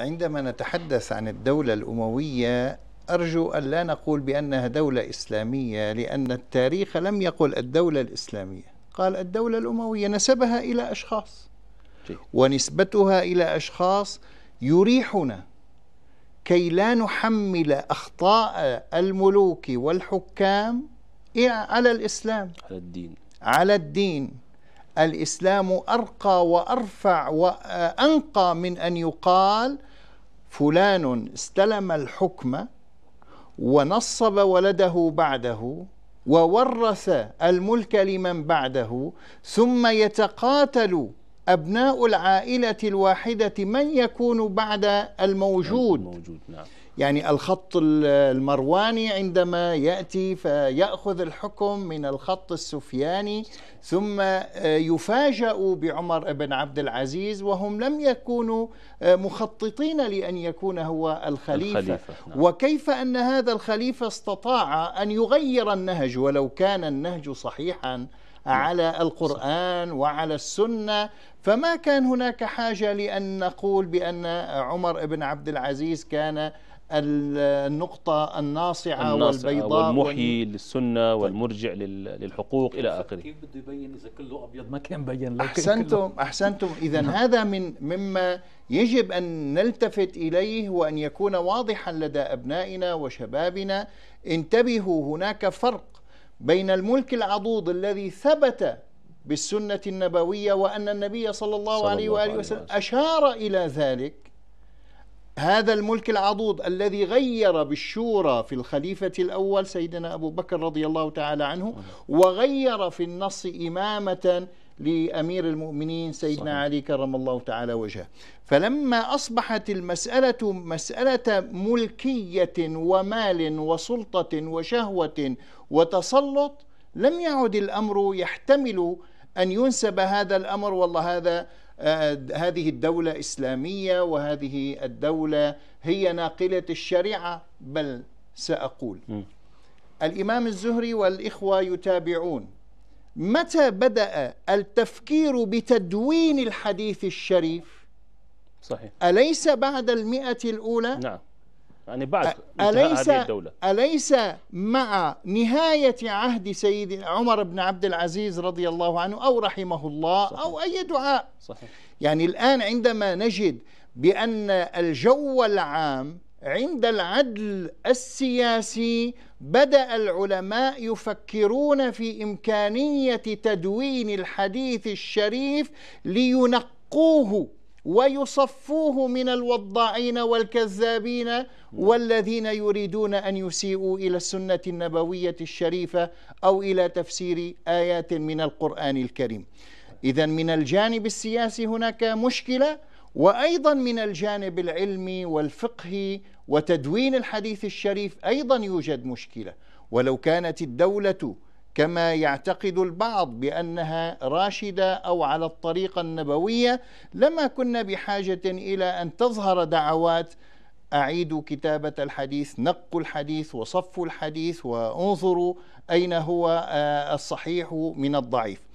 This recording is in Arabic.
عندما نتحدث عن الدولة الأموية أرجو أن لا نقول بأنها دولة إسلامية لأن التاريخ لم يقل الدولة الإسلامية قال الدولة الأموية نسبها إلى أشخاص ونسبتها إلى أشخاص يريحنا كي لا نحمل أخطاء الملوك والحكام على الإسلام على الدين على الدين الإسلام أرقى وأرفع وأنقى من أن يقال فلان استلم الحكم ونصب ولده بعده وورث الملك لمن بعده ثم يتقاتل أبناء العائلة الواحدة من يكون بعد الموجود, الموجود نعم. يعني الخط المرواني عندما ياتي فياخذ الحكم من الخط السفياني ثم آه، يفاجا بعمر بن عبد العزيز وهم لم يكونوا آه، مخططين لان يكون هو الخليفه, الخليفة نعم. وكيف ان هذا الخليفه استطاع ان يغير النهج ولو كان النهج صحيحا على القرآن وعلى السنة فما كان هناك حاجة لأن نقول بأن عمر بن عبد العزيز كان النقطة الناصعة, الناصعة والبيضاء والمحيي وال... للسنة طيب. والمرجع للحقوق إلى آخره كيف بده يبين إذا كله أبيض ما كان بين أحسنتم أحسنتم إذا نعم. هذا من مما يجب أن نلتفت إليه وأن يكون واضحا لدى أبنائنا وشبابنا انتبهوا هناك فرق بين الملك العضوض الذي ثبت بالسنة النبوية وأن النبي صلى الله صلى عليه الله وآله وسلم أشار إلى ذلك هذا الملك العضوض الذي غير بالشورى في الخليفة الأول سيدنا أبو بكر رضي الله تعالى عنه نعم. وغير في النص إمامة لأمير المؤمنين سيدنا صحيح. علي كرم الله تعالى وجهه فلما أصبحت المسألة مسألة ملكية ومال وسلطة وشهوة وتسلط لم يعد الأمر يحتمل أن ينسب هذا الأمر والله هذا آه، هذه الدولة إسلامية وهذه الدولة هي ناقلة الشريعة بل سأقول م. الإمام الزهري والإخوة يتابعون متى بدأ التفكير بتدوين الحديث الشريف صحيح أليس بعد المئة الأولى نعم يعني بعد أليس, الدولة. أليس مع نهاية عهد سيد عمر بن عبد العزيز رضي الله عنه أو رحمه الله صحيح. أو أي دعاء صحيح. يعني الآن عندما نجد بأن الجو العام عند العدل السياسي بدا العلماء يفكرون في امكانيه تدوين الحديث الشريف لينقوه ويصفوه من الوضاعين والكذابين والذين يريدون ان يسيئوا الى السنه النبويه الشريفه او الى تفسير ايات من القران الكريم اذا من الجانب السياسي هناك مشكله وايضا من الجانب العلمي والفقهي وتدوين الحديث الشريف ايضا يوجد مشكله ولو كانت الدوله كما يعتقد البعض بانها راشده او على الطريقه النبويه لما كنا بحاجه الى ان تظهر دعوات أعيدوا كتابة الحديث نقوا الحديث وصفوا الحديث وانظروا أين هو آه، الصحيح من الضعيف